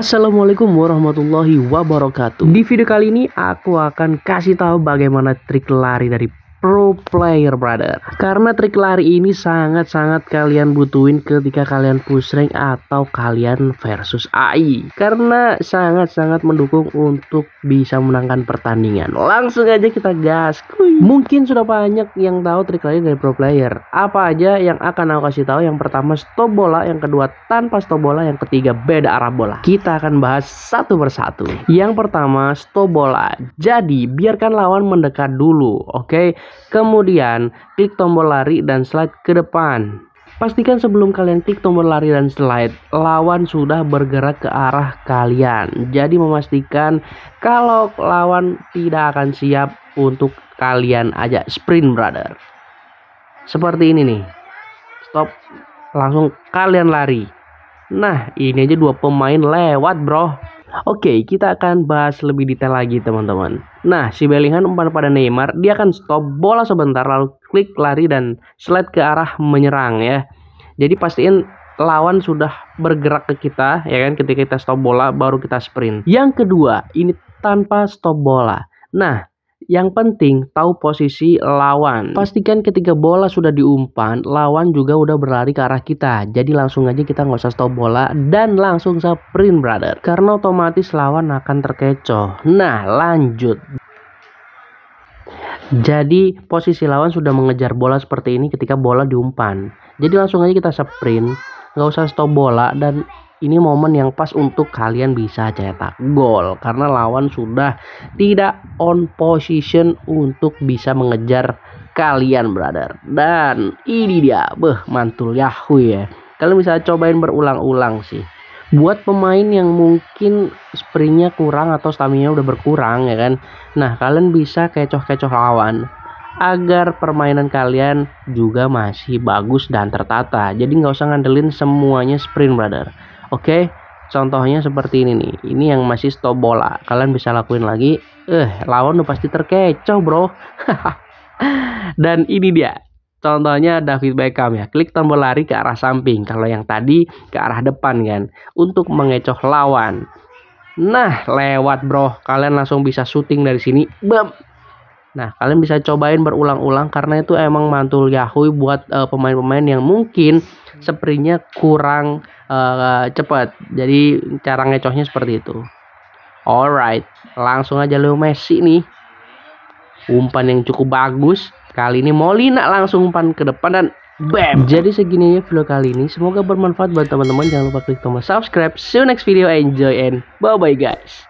Assalamualaikum warahmatullahi wabarakatuh. Di video kali ini aku akan kasih tahu bagaimana trik lari dari pro player brother karena trik lari ini sangat-sangat kalian butuhin ketika kalian push rank atau kalian versus AI karena sangat-sangat mendukung untuk bisa menangkan pertandingan langsung aja kita gas Kuih. mungkin sudah banyak yang tahu trik lari dari pro player apa aja yang akan aku kasih tahu yang pertama stop bola yang kedua tanpa stop bola yang ketiga beda arah bola kita akan bahas satu persatu yang pertama stop bola jadi biarkan lawan mendekat dulu oke okay? Kemudian, klik tombol lari dan slide ke depan. Pastikan sebelum kalian klik tombol lari dan slide, lawan sudah bergerak ke arah kalian. Jadi memastikan kalau lawan tidak akan siap untuk kalian ajak sprint brother. Seperti ini nih. Stop, langsung kalian lari. Nah, ini aja dua pemain lewat, bro. Oke, kita akan bahas lebih detail lagi teman-teman. Nah, si Bellingham umpan pada Neymar, dia akan stop bola sebentar lalu klik lari dan slide ke arah menyerang ya. Jadi pastiin lawan sudah bergerak ke kita ya kan ketika kita stop bola baru kita sprint. Yang kedua, ini tanpa stop bola. Nah, yang penting tahu posisi lawan. Pastikan ketika bola sudah diumpan, lawan juga udah berlari ke arah kita. Jadi langsung aja kita nggak usah stop bola dan langsung sprint brother. Karena otomatis lawan akan terkecoh. Nah lanjut. Jadi posisi lawan sudah mengejar bola seperti ini ketika bola diumpan. Jadi langsung aja kita sprint, nggak usah stop bola dan ini momen yang pas untuk kalian bisa cetak gol karena lawan sudah tidak on position untuk bisa mengejar kalian brother dan ini dia beh mantul Yahoo ya kalian bisa cobain berulang-ulang sih buat pemain yang mungkin springnya kurang atau stamina udah berkurang ya kan nah kalian bisa kecoh-kecoh lawan agar permainan kalian juga masih bagus dan tertata jadi nggak usah ngandelin semuanya sprint brother oke okay? contohnya seperti ini nih ini yang masih stop bola kalian bisa lakuin lagi eh lawan udah pasti terkecoh bro dan ini dia Contohnya David Beckham ya, klik tombol lari ke arah samping. Kalau yang tadi ke arah depan kan, untuk mengecoh lawan. Nah, lewat bro, kalian langsung bisa syuting dari sini. Bam. Nah, kalian bisa cobain berulang-ulang karena itu emang mantul Yahoo buat eh, pemain-pemain uh, yang mungkin sepertinya kurang uh, eh, cepat. Jadi cara ngecohnya seperti itu. Alright, langsung aja Leo Messi nih. Umpan yang cukup bagus. Kali ini Molina langsung umpan ke depan dan BAM! Jadi segini aja video kali ini. Semoga bermanfaat buat teman-teman. Jangan lupa klik tombol subscribe. See you next video. Enjoy and bye-bye guys.